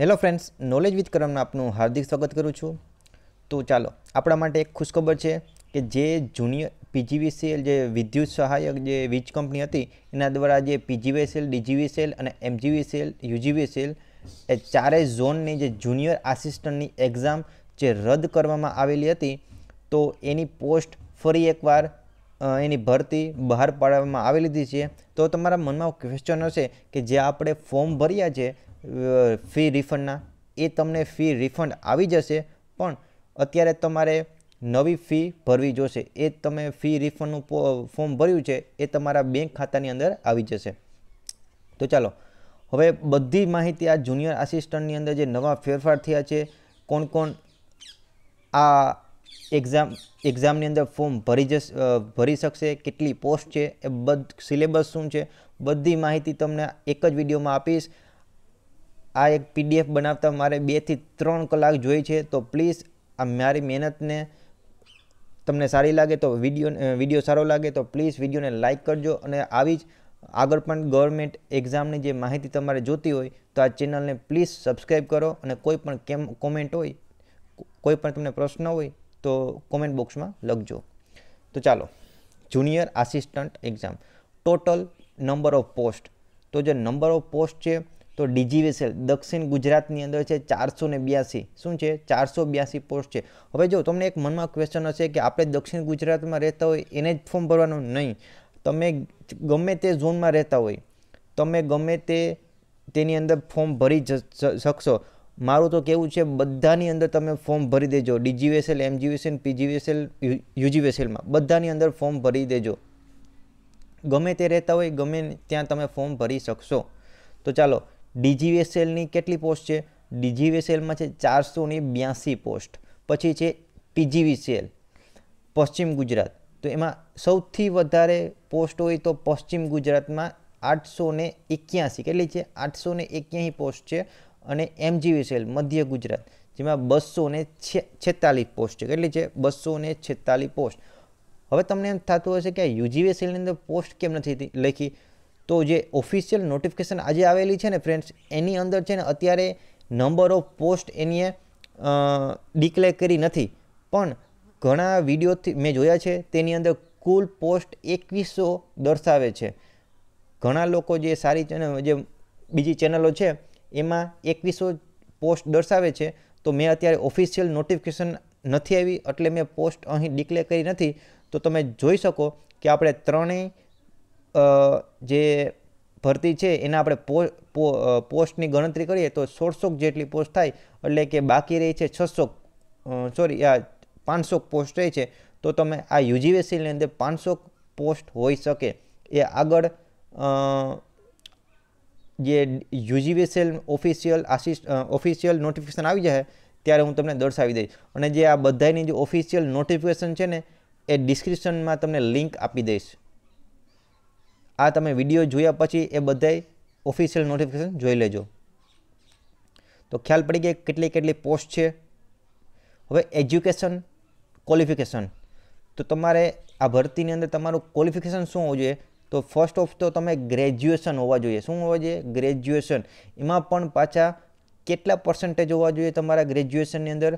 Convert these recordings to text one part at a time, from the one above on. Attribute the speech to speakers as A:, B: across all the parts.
A: hello friends knowledge with કરમમાં આપનું હાર્દિક સ્વાગત કરું છું તો ચાલો આપણા માટે એક ખુશખબર છે કે જે જુનિયર પીજીવીસીએલ જે વિદ્યુત સહાયક જે વીજ કંપની હતી એના દ્વારા જે પીજીવીસીએલ ડીજીવીસીએલ અને એમજીવીસીએલ યુજીવીસીએલ એ ચારેય ઝોનની જે જુનિયર આસિસ્ટન્ટની એક્ઝામ જે રદ કરવામાં આવેલી હતી તો એની પોસ્ટ ફરી એકવાર એની ભરતી બહાર પાડવામાં આવી લીધી છે તો તમારા મનમાં ક્વેશ્ચન હશે કે જે આપણે ફોર્મ ભર્યા છે ફી રિફંડના એ તમને ફી રિફંડ આવી જશે પણ અત્યારે તમારે નવી ફી ભરવી જોશે એ તમે ફી રિફંડનું ફોર્મ ભર્યું છે એ તમારા બેંક ખાતાની અંદર આવી જશે તો ચાલો હવે બધી માહિતી આ જુનિયર આસિસ્ટન્ટની અંદર જે નવા ફેરફાર થયા છે કોણ કોણ આ એક્ઝામ એક્ઝામની અંદર ફોર્મ ભરી જશે ભરી શકશે કેટલી પોસ્ટ છે એ બધ સિલેબસ શું છે બધી માહિતી તમને એક જ વિડીયોમાં આપીશ આ એક પીડીએફ બનાવતા મારે બેથી ત્રણ કલાક જોઈ છે તો પ્લીઝ આ મારી મહેનતને તમને સારી લાગે તો વિડીયો વિડીયો સારો લાગે તો પ્લીઝ વિડીયોને લાઇક કરજો અને આવી જ આગળ પણ ગવર્મેન્ટ એક્ઝામની જે માહિતી તમારે જોતી હોય તો આ ચેનલને પ્લીઝ સબસ્ક્રાઈબ કરો અને કોઈ પણ કેમ કોમેન્ટ હોય કોઈ પણ તમને પ્રશ્ન હોય તો કોમેન્ટ બોક્સમાં લખજો તો ચાલો junior assistant exam total number of post તો જે નંબર ઓફ પોસ્ટ છે તો ડીજીવીએસએલ દક્ષિણ ગુજરાતની અંદર છે ચારસો ને બ્યાસી શું છે ચારસો બ્યાસી પોસ્ટ છે હવે જો તમને એક મનમાં ક્વેશ્ચન હશે કે આપણે દક્ષિણ ગુજરાતમાં રહેતા હોય એને જ ફોર્મ ભરવાનું નહીં તમે ગમે તે ઝોનમાં રહેતા હોય તમે ગમે તે તેની અંદર ફોર્મ ભરી શકશો મારું તો કેવું છે બધાની અંદર તમે ફોર્મ ભરી દેજો ડીજીવીએસએલ એમજીવીએસએલ પીજીવીએસએલ યુજીવીએસએલમાં બધાની અંદર ફોર્મ ભરી દેજો ગમે તે રહેતા હોય ગમે ત્યાં તમે ફોર્મ ભરી શકશો તો ચાલો ડીજીવીએસએલની કેટલી પોસ્ટ છે ડીજીવીએસએલમાં છે ચારસો ને બ્યાસી પોસ્ટ પછી છે પીજીવીસીએલ પશ્ચિમ ગુજરાત તો એમાં સૌથી વધારે પોસ્ટ હોય તો પશ્ચિમ ગુજરાતમાં આઠસો ને એક્યાસી કેટલી છે આઠસો ને એક્યાસી પોસ્ટ છે અને એમજીવીસીએલ મધ્ય ગુજરાત જેમાં બસો ને છેતાલીસ પોસ્ટ છે કેટલી છે બસો ને છેતાલીસ પોસ્ટ હવે તમને એમ થતું હશે કે યુજીવીસીએલની અંદર પોસ્ટ કેમ નથી લખી તો જે ઓફિશિયલ નોટિફિકેશન આજે આવેલી છે ને ફ્રેન્ડ્સ એની અંદર છે ને અત્યારે નંબર ઓફ પોસ્ટ એનીએ ડિક્લેર કરી નથી પણ ઘણા વિડીયોથી મેં જોયા છે તેની અંદર કુલ પોસ્ટ એકવીસો દર્શાવે છે ઘણા લોકો જે સારી જે બીજી ચેનલો છે એમાં એકવીસો પોસ્ટ દર્શાવે છે તો મેં અત્યારે ઓફિશિયલ નોટિફિકેશન નથી આવી એટલે મેં પોસ્ટ અહીં ડિક્લેર કરી નથી તો તમે જોઈ શકો કે આપણે ત્રણેય જે ભરતી છે એના આપણે પોસ્ટની ગણતરી કરીએ તો સોળસો જેટલી પોસ્ટ થાય એટલે કે બાકી રહી છે છસો સોરી આ પાંચસો પોસ્ટ રહી છે તો તમે આ યુજીવીએસસીની અંદર પાંચસો પોસ્ટ હોઈ શકે એ આગળ જે UGVSL official assist official notification આવી જાય ત્યારે હું તમને દર્શાવી દઈશ અને જે આ બધાની જે ઓફિશિયલ નોટિફિકેશન છે ને એ ડિસ્ક્રિપ્શનમાં તમને લિંક આપી દઈશ આ તમે વિડીયો જોયા પછી એ બધાય ઓફિશિયલ નોટિફિકેશન જોઈ લેજો તો ખ્યાલ પડી ગઈ કેટલી કેટલી પોસ્ટ છે હવે એજ્યુકેશન ક્વોલિફિકેશન તો તમારે આ ભરતીની અંદર તમારું ક્વોલિફિકેશન શું હોવું જોઈએ તો ફર્સ્ટ ઓફ તો તમે ગ્રેજ્યુએશન હોવા જોઈએ શું હોવા જોઈએ ગ્રેજ્યુએશન એમાં પણ પાછા કેટલા પર્સન્ટેજ હોવા જોઈએ તમારા ગ્રેજ્યુએશનની અંદર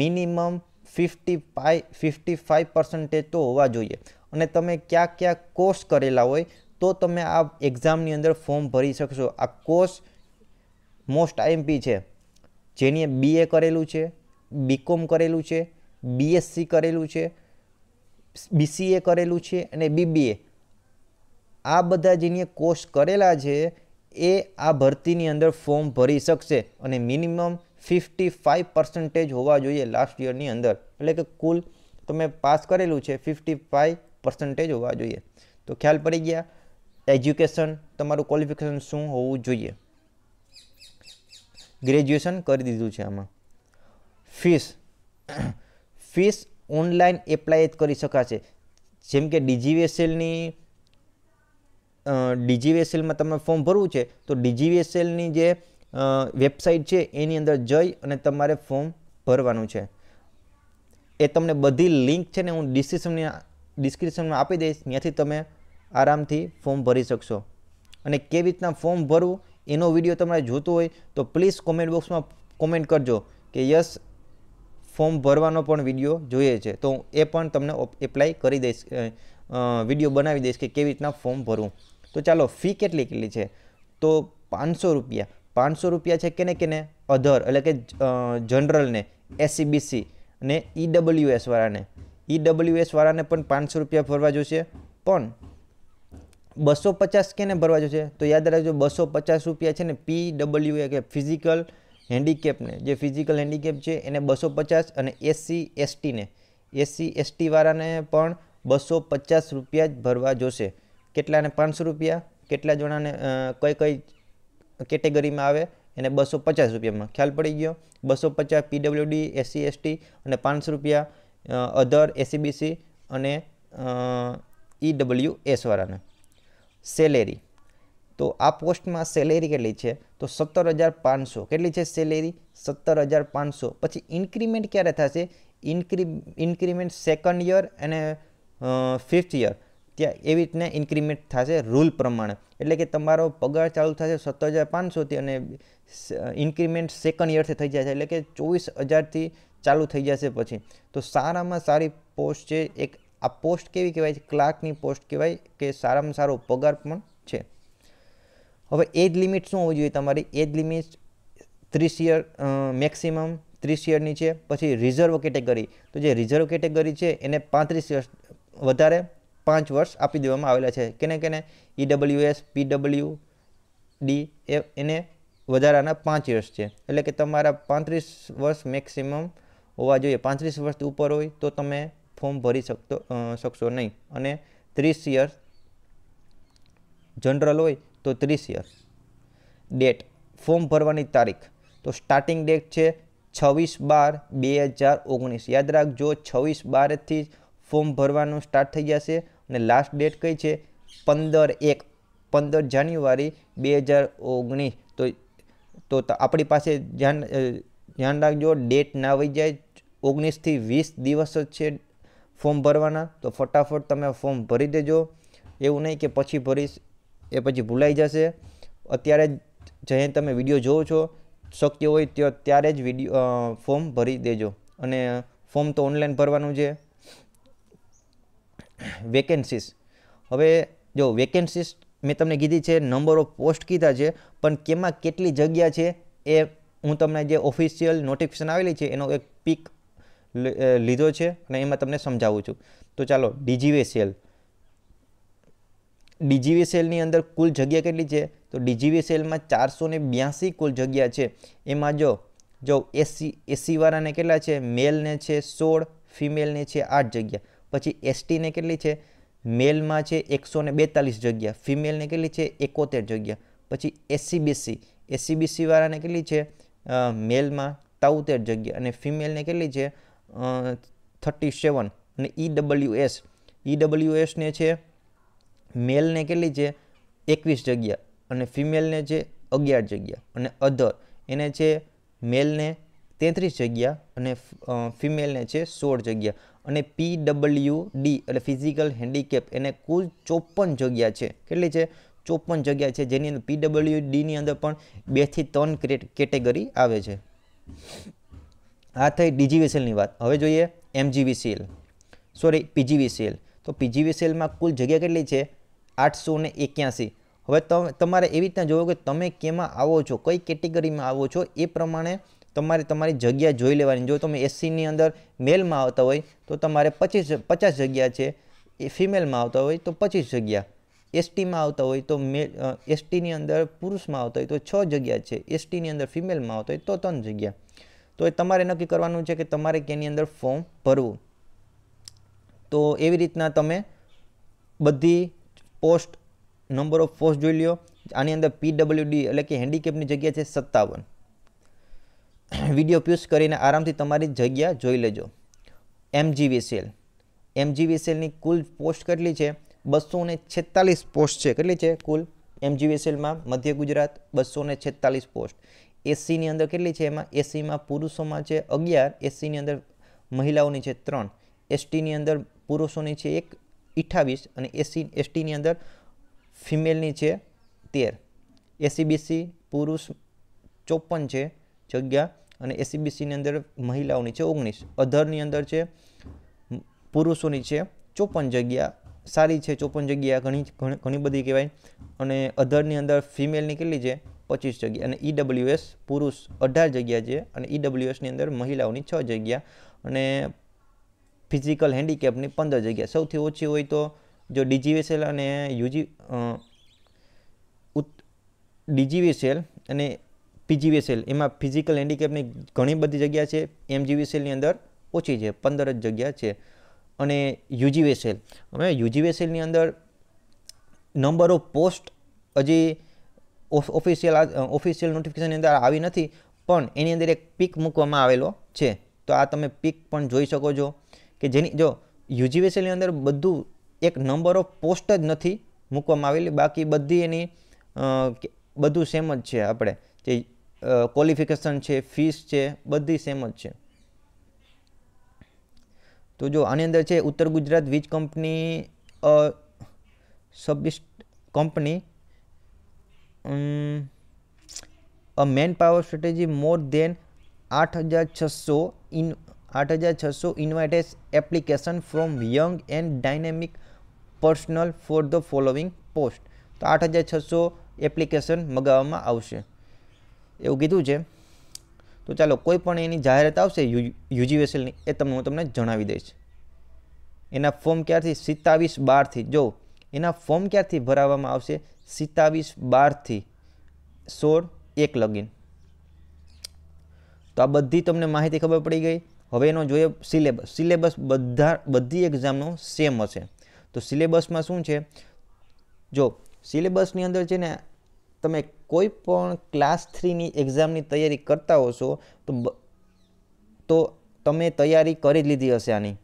A: minimum fifty five fifty five percentage તો હોવા જોઈએ અને તમે કયા કયા કોર્સ કરેલા હોય તો તમે આ એક્ઝામની અંદર ફોર્મ ભરી શકશો આ કોર્સ મોસ્ટ આઈએમપી છે જેની બીએ કરેલું છે બીકોમ કરેલું છે બીએસસી કરેલું છે બીસીએ કરેલું છે અને બીબીએ આ બધા જેની કોર્સ કરેલા છે એ આ ભરતીની અંદર ફોર્મ ભરી શકશે અને મિનિમમ ફિફ્ટી ફાઇવ પર્સન્ટેજ હોવા જોઈએ લાસ્ટ યરની અંદર એટલે કે કુલ તમે પાસ કરેલું છે ફિફ્ટી ફાઇવ પર્સન્ટેજ હોવા જોઈએ તો ખ્યાલ પડી ગયા એજ્યુકેશન તમારું ક્વોલિફિકેશન શું હોવું જોઈએ ગ્રેજ્યુએશન કરી દીધું છે આમાં ફીસ ફીસ ઓનલાઈન એપ્લાય કરી શકાશે જેમ કે ડીજીવીએસએલની ડીજીવીએસએલમાં તમે ફોર્મ ભરવું છે તો ડીજીવીએસએલની જે વેબસાઇટ છે એની અંદર જઈ અને તમારે ફોર્મ ભરવાનું છે એ તમને બધી લિંક છે ને હું ડિસ્ક્રિપ્શનની ડિસ્ક્રિપ્શનમાં આપી દઈશ ત્યાંથી તમે આરામથી ફોર્મ ભરી શકશો અને કેવી રીતના ફોર્મ ભરવું એનો વિડીયો તમારે જોતો હોય તો પ્લીઝ કોમેન્ટ બોક્સમાં કોમેન્ટ કરજો કે યસ ફોર્મ ભરવાનો પણ વિડીયો જોઈએ છે તો એ પણ તમને એપ્લાય કરી દઈશ વિડીયો બનાવી દઈશ કે કેવી રીતના ફોર્મ ભરવું તો ચાલો ફી કેટલી કેટલી છે તો પાંચસો રૂપિયા પાંચસો રૂપિયા છે કેને કેને અધર એટલે કે જનરલને એસસીબીસી અને ઈડબ્લ્યુએસવાળાને વાળાને પણ પાંચસો રૂપિયા ભરવા જોશે પણ બસો પચાસ કેને ભરવા છે તો યાદ રાખજો બસો પચાસ રૂપિયા છે ને પી ડબલ્યુ એ કે ફિઝિકલ હેન્ડીકેપને જે ફિઝિકલ હેન્ડીકેપ છે એને બસો પચાસ અને એસસી એસટીને એસસી એસટીવાળાને પણ બસો પચાસ રૂપિયા જ ભરવા જોશે કેટલાને પાંચસો રૂપિયા કેટલા જણાને કઈ કઈ કેટેગરીમાં આવે એને બસો પચાસ રૂપિયામાં ખ્યાલ પડી ગયો બસો પચાસ પીડબ્લ્યુડી એસસી એસટી અને પાંચસો રૂપિયા અધર એસીબીસી અને ઈડબલ્યુ એસવાળાને સેલેરી તો આ પોસ્ટમાં સેલેરી કેટલી છે તો સત્તર હજાર પાંચસો કેટલી છે સેલેરી સત્તર હજાર પાંચસો પછી ઇન્ક્રીમેન્ટ ક્યારે થશે ઇન્ક્રી ઇન્ક્રીમેન્ટ સેકન્ડ યર અને ફિફ્થ યર ત્યાં એવી રીતના ઇન્ક્રીમેન્ટ થશે રૂલ પ્રમાણે એટલે કે તમારો પગાર ચાલુ થશે સત્તર હજાર પાંચસોથી અને ઇન્ક્રીમેન્ટ સેકન્ડ યરથી થઈ જશે એટલે કે ચોવીસ હજારથી ચાલુ થઈ જશે પછી તો સારામાં સારી પોસ્ટ છે એક આ પોસ્ટ કેવી કહેવાય છે ક્લાર્કની પોસ્ટ કહેવાય કે સારામાં સારો પગાર પણ છે હવે એજ લિમિટ શું હોવી જોઈએ તમારી એજ લિમિટ ત્રીસ યર મેક્સિમમ ત્રીસ યરની છે પછી રિઝર્વ કેટેગરી તો જે રિઝર્વ કેટેગરી છે એને પાંત્રીસ વર્ષ વધારે પાંચ વર્ષ આપી દેવામાં આવેલા છે કેને કેને ઈડબલ્યુએસ પીડબલ્યુ ડી એ એને વધારાના પાંચ વર્ષ છે એટલે કે તમારા પાંત્રીસ વર્ષ મેક્સિમમ હોવા જોઈએ પાંત્રીસ વર્ષથી ઉપર હોય તો તમે ફોર્મ ભરી શકતો શકશો નહીં અને ત્રીસ યર જનરલ હોય તો ત્રીસ યર્સ ડેટ ફોર્મ ભરવાની તારીખ તો સ્ટાર્ટિંગ ડેટ છે છવ્વીસ બાર બે હજાર ઓગણીસ યાદ રાખજો છવ્વીસ બારથી જ ફોર્મ ભરવાનું સ્ટાર્ટ થઈ જશે અને લાસ્ટ ડેટ કઈ છે પંદર એક પંદર જાન્યુઆરી બે હજાર ઓગણીસ તો તો આપણી પાસે ધ્યાન ધ્યાન રાખજો ડેટ ના આવી જાય ઓગણીસથી વીસ દિવસ જ છે ફોર્મ ભરવાના તો ફટાફટ તમે ફોર્મ ભરી દેજો એવું નહીં કે પછી ભરીશ એ પછી ભૂલાઈ જશે અત્યારે જઈને તમે વિડીયો જોવો છો શક્ય હોય તો ત્યારે જ વિડીયો ફોર્મ ભરી દેજો અને ફોર્મ તો ઓનલાઈન ભરવાનું છે વેકેન્સીસ હવે જો વેકેન્સીસ મેં તમને કીધી છે નંબર ઓફ પોસ્ટ કીધા છે પણ કેમાં કેટલી જગ્યા છે એ હું તમને જે ઓફિશિયલ નોટિફિકેશન આવેલી છે એનો એક પીક લીધો છે અને એમાં તમને સમજાવું છું તો ચાલો ડીજીવીસીએલ ડીજીવીસીએલની અંદર કુલ જગ્યા કેટલી છે તો ડીજીવીસીએલમાં ચારસો ને બ્યાસી કુલ જગ્યા છે એમાં જો જો એસી એસીવાળાને કેટલા છે મેલને છે સોળ ફિમેલને છે આઠ જગ્યા પછી એસટીને કેટલી છે મેલમાં છે એકસો ને બેતાલીસ જગ્યા ફિમેલને કેટલી છે એકોતેર જગ્યા પછી એસસીબીસી એસીબીસીવાળાને કેટલી છે મેલમાં તાઉતેર જગ્યા અને ફિમેલને કેટલી છે થર્ટી સેવન અને ઈડબલ્યુ એસ ઈડબલ્યુ એસને છે મેલને કેટલી છે એકવીસ જગ્યા અને ફિમેલને છે અગિયાર જગ્યા અને અધર એને છે મેલને તેત્રીસ જગ્યા અને ફિમેલને છે સોળ જગ્યા અને પી ડબલ્યુ ડી એટલે ફિઝિકલ હેન્ડીકેપ એને કુલ ચોપન જગ્યા છે કેટલી છે ચોપન જગ્યા છે જેની અંદર પીડબલ્યુ ડીની અંદર પણ બેથી ત્રણ ક્રેટ કેટેગરી આવે છે આ થઈ ડીજીવીસીએલની વાત હવે જોઈએ એમજીવીસીએલ સોરી પીજીવીસીએલ તો પીજીવીસીએલમાં કુલ જગ્યા કેટલી છે આઠસો ને એક્યાસી હવે તમારે એવી રીતના જોવો કે તમે કેમાં આવો છો કઈ કેટેગરીમાં આવો છો એ પ્રમાણે તમારે તમારી જગ્યા જોઈ લેવાની જો તમે એસસીની અંદર મેલમાં આવતા હોય તો તમારે પચીસ પચાસ જગ્યા છે એ ફિમેલમાં આવતા હોય તો પચીસ જગ્યા એસટીમાં આવતા હોય તો મે એસટીની અંદર પુરુષમાં આવતા હોય તો છ જગ્યા છે એસટીની અંદર ફિમેલમાં આવતા હોય તો ત્રણ જગ્યા તો એ તમારે નક્કી કરવાનું છે કે તમારે કેની અંદર ફોર્મ ભરવું તો એવી રીતના તમે બધી પોસ્ટ નંબર ઓફ પોસ્ટ જોઈ લો આની અંદર પીડબલ્યુડી એટલે કે હેન્ડીકેપની જગ્યા છે સત્તાવન વિડીયો પ્યુસ કરીને આરામથી તમારી જગ્યા જોઈ લેજો એમજીવીસીએલ એમજીવીસીએલની કુલ પોસ્ટ કેટલી છે બસો ને છેતાલીસ પોસ્ટ છે કેટલી છે કુલ એમજીવીસીએલમાં મધ્ય ગુજરાત બસો ને છેતાલીસ પોસ્ટ એસીની અંદર કેટલી છે એમાં એસીમાં પુરુષોમાં છે અગિયાર એસીની અંદર મહિલાઓની છે ત્રણ એસટીની અંદર પુરુષોની છે એક અઠ્ઠાવીસ અને એસી એસટીની અંદર ફિમેલની છે તેર એસીબીસી પુરુષ ચોપન છે જગ્યા અને એસીબીસીની અંદર મહિલાઓની છે ઓગણીસ અધરની અંદર છે પુરુષોની છે ચોપન જગ્યા સારી છે ચોપન જગ્યા ઘણી ઘણી બધી કહેવાય અને અધરની અંદર ફિમેલની કેટલી છે પચીસ જગ્યા અને ઈડબ્લ્યુએસ e પુરુષ અઢાર જગ્યા છે અને ઈડબ્લ્યુએસની e અંદર મહિલાઓની છ જગ્યા અને ફિઝિકલ હેન્ડીકેપની પંદર જગ્યા સૌથી ઓછી હોય તો જો ડીજીવીએસએલ અને યુજી ડીજીવીસેલ અને પીજીવીએસએલ એમાં ફિઝિકલ હેન્ડીકેપની ઘણી બધી જગ્યા છે એમજીવીએસએલની અંદર ઓછી છે પંદર જ જગ્યા છે અને યુજીવીએસએલ હવે યુજીવીએસએલની અંદર નંબર ઓફ પોસ્ટ હજી ઓફિશિયલ ઓફિશિયલ નોટિફિકેશનની અંદર આવી નથી પણ એની અંદર એક પીક મૂકવામાં આવેલો છે તો આ તમે પીક પણ જોઈ શકો છો કે જેની જો યુજીવીસીની અંદર બધું એક નંબર ઓફ પોસ્ટ જ નથી મૂકવામાં આવેલી બાકી બધી એની બધું સેમ જ છે આપણે જે ક્વોલિફિકેશન છે ફીસ છે બધી સેમ જ છે તો જો આની અંદર છે ઉત્તર ગુજરાત વીજ કંપની સબિસ્ટ company um, a manpower strategy more than 8600 in 8600 invites application from young and dynamic personal for the following post તો આઠ હજાર છસો એપ્લિકેશન મગાવવામાં આવશે એવું કીધું છે તો ચાલો કોઈ પણ એની જાહેરાત આવશે યુજીએસએલની એ તમને હું તમને જણાવી દઈશ એના ફોર્મ ક્યારથી સિત્તાવીસ બારથી જો એના ફોર્મ ક્યારથી ભરાવવામાં આવશે સિત્તાવીસ બારથી સોળ એક લગીન તો આ બધી તમને માહિતી ખબર પડી ગઈ હવે એનો જોઈએ સિલેબસ સિલેબસ બધા બધી એક્ઝામનો સેમ હશે તો સિલેબસમાં શું છે જો સિલેબસની અંદર છે ને તમે કોઈ પણ ક્લાસ થ્રીની એક્ઝામની તૈયારી કરતા હોશો તો તો તમે તૈયારી કરી જ લીધી હશે આની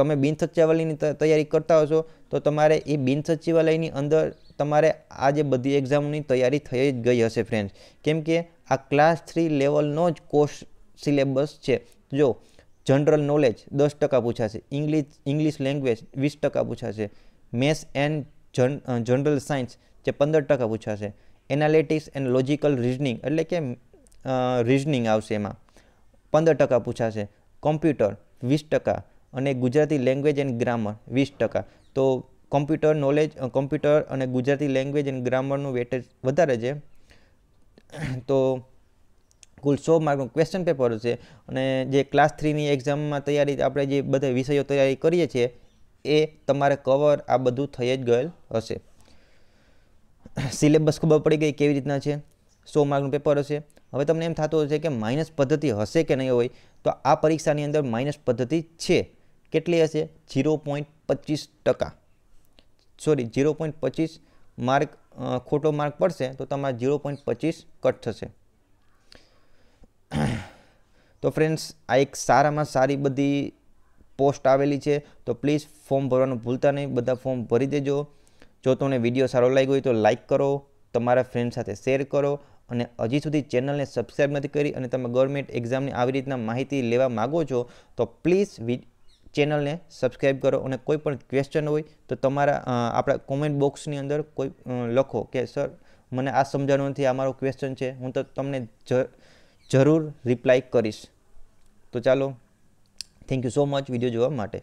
A: તમે બિન સચિવાલયની તૈયારી કરતા હો તો તમારે એ બિન સચિવાલયની અંદર તમારે આ જે બધી એક્ઝામની તૈયારી થઈ જ ગઈ હશે ફ્રેન્ડ્સ કેમ કે આ ક્લાસ થ્રી લેવલનો જ કોર્સ સિલેબસ છે જો જનરલ નોલેજ દસ ટકા પૂછાશે ઇંગ્લિશ ઇંગ્લિશ લેંગ્વેજ વીસ ટકા પૂછાશે મેથ્સ એન્ડ જનરલ સાયન્સ જે પંદર ટકા પૂછાશે એનાલિટિક્સ એન્ડ લોજિકલ રિઝનિંગ એટલે કે રિઝનિંગ આવશે એમાં પંદર ટકા પૂછાશે કોમ્પ્યુટર વીસ ટકા અને ગુજરાતી લેંગ્વેજ એન્ડ ગ્રામર વીસ ટકા તો કોમ્પ્યુટર નોલેજ કોમ્પ્યુટર અને ગુજરાતી લેંગ્વેજ એન્ડ ગ્રામરનું વેટેજ વધારે છે તો કુલ સો માર્કનું ક્વેશ્ચન પેપર હશે અને જે ક્લાસ થ્રીની એક્ઝામમાં તૈયારી આપણે જે બધા વિષયો તૈયારી કરીએ છીએ એ તમારે કવર આ બધું થઈ જ ગયેલ હશે સિલેબસ ખબર પડી ગઈ કેવી રીતના છે સો માર્કનું પેપર હશે હવે તમને એમ થતું હશે કે માઇનસ પદ્ધતિ હશે કે નહીં હોય તો આ પરીક્ષાની અંદર માઇનસ પદ્ધતિ છે કેટલી હશે જીરો પોઈન્ટ પચીસ ટકા સોરી જીરો પોઈન્ટ પચીસ માર્ક ખોટો માર્ક પડશે તો તમારા જીરો પોઈન્ટ પચીસ કટ થશે તો ફ્રેન્ડ્સ આ એક સારામાં સારી બધી પોસ્ટ આવેલી છે તો પ્લીઝ ફોર્મ ભરવાનું ભૂલતા નહીં બધા ફોર્મ ભરી દેજો જો તમને વિડીયો સારો લાગ્યો હોય તો લાઇક કરો તમારા ફ્રેન્ડ સાથે શેર કરો અને હજી સુધી ચેનલને સબસ્ક્રાઈબ નથી કરી અને તમે ગવર્મેન્ટ એક્ઝામની આવી રીતના માહિતી લેવા માગો છો તો પ્લીઝ ચેનલને સબસ્ક્રાઈબ કરો અને કોઈ પણ ક્વેશ્ચન હોય તો તમારા આપણા કોમેન્ટ બોક્સની અંદર કોઈ લખો કે સર મને આ સમજાણું નથી આ મારો ક્વેશ્ચન છે હું તો તમને જરૂર રિપ્લાય કરીશ તો ચાલો thank you so much video જોવા માટે